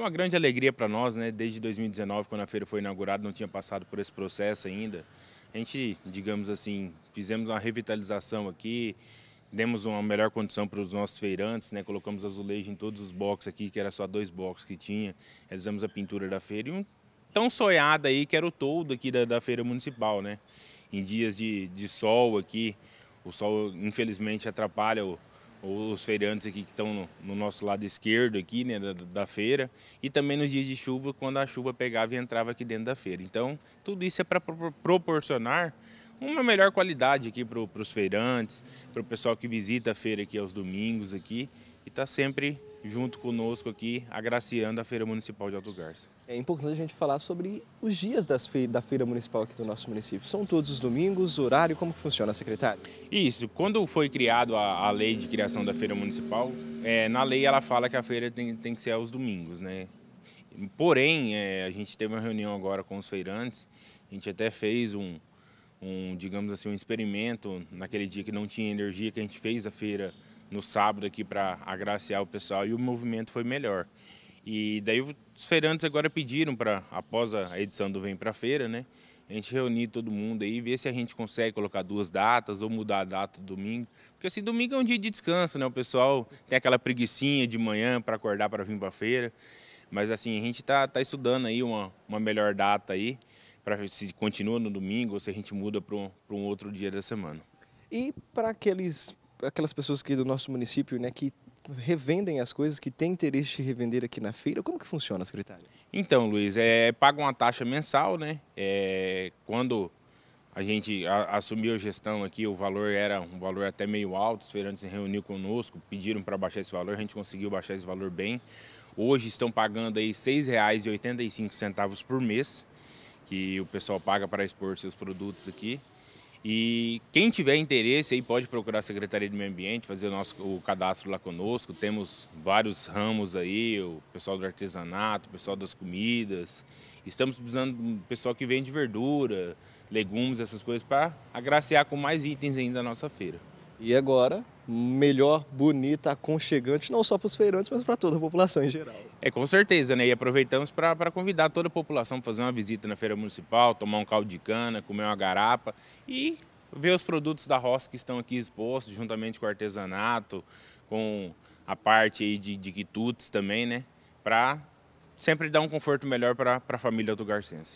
Uma grande alegria para nós, né? Desde 2019, quando a feira foi inaugurada, não tinha passado por esse processo ainda. A gente, digamos assim, fizemos uma revitalização aqui, demos uma melhor condição para os nossos feirantes, né? Colocamos azulejo em todos os boxes aqui, que era só dois boxes que tinha. Realizamos a pintura da feira e um tão sonhado aí que era o todo aqui da, da feira municipal, né? Em dias de, de sol aqui, o sol infelizmente atrapalha o, os feirantes aqui que estão no, no nosso lado esquerdo aqui, né, da, da, feira, e também nos dias de chuva, quando a chuva pegava e entrava aqui dentro da feira. Então, tudo isso é para pro, proporcionar uma melhor qualidade aqui para os feirantes, para o pessoal que visita a feira aqui aos domingos aqui, e está sempre junto conosco aqui, agraciando a Feira Municipal de Alto Garça. É importante a gente falar sobre os dias fe da Feira Municipal aqui do nosso município. São todos os domingos, horário, como que funciona, secretário? Isso, quando foi criado a, lei de criação da Feira Municipal, é, na lei ela fala que a feira tem, tem que ser aos domingos, né? Porém, é, a gente teve uma reunião agora com os feirantes, a gente até fez um, um digamos assim, um experimento naquele dia que não tinha energia, que a gente fez a feira no sábado aqui para agraciar o pessoal e o movimento foi melhor. E daí os feirantes agora pediram para, após a edição do Vem para Feira, né? A gente reunir todo mundo aí, ver se a gente consegue colocar duas datas ou mudar a data do domingo. Porque assim, domingo é um dia de descanso, né? O pessoal tem aquela preguiçinha de manhã para acordar para vir para feira. Mas assim, a gente está tá estudando aí uma, uma melhor data aí, para ver se continua no domingo ou se a gente muda para um, um outro dia da semana. E para aqueles aquelas pessoas aqui do nosso município, né, que revendem as coisas que têm interesse de revender aqui na feira? Como que funciona, secretário? Então, Luiz, é, paga uma taxa mensal, né? É, quando a gente a, assumiu a gestão aqui, o valor era um valor até meio alto, os feirantes se reuniram conosco, pediram para baixar esse valor, a gente conseguiu baixar esse valor bem. Hoje estão pagando aí R$ 6,85 por mês, que o pessoal paga para expor seus produtos aqui. E quem tiver interesse aí pode procurar a Secretaria de Meio Ambiente, fazer o nosso o cadastro lá conosco. Temos vários ramos aí, o pessoal do artesanato, o pessoal das comidas. Estamos precisando do pessoal que vende verdura, legumes, essas coisas para agraciar com mais itens ainda da nossa feira. E agora, melhor, bonita, aconchegante, não só para os feirantes, mas para toda a população em geral. É, com certeza, né? E aproveitamos para convidar toda a população para fazer uma visita na feira municipal, tomar um caldo de cana, comer uma garapa e ver os produtos da roça que estão aqui expostos, juntamente com o artesanato, com a parte aí de, de quitutes também, né? Para sempre dar um conforto melhor para a família do Garcense.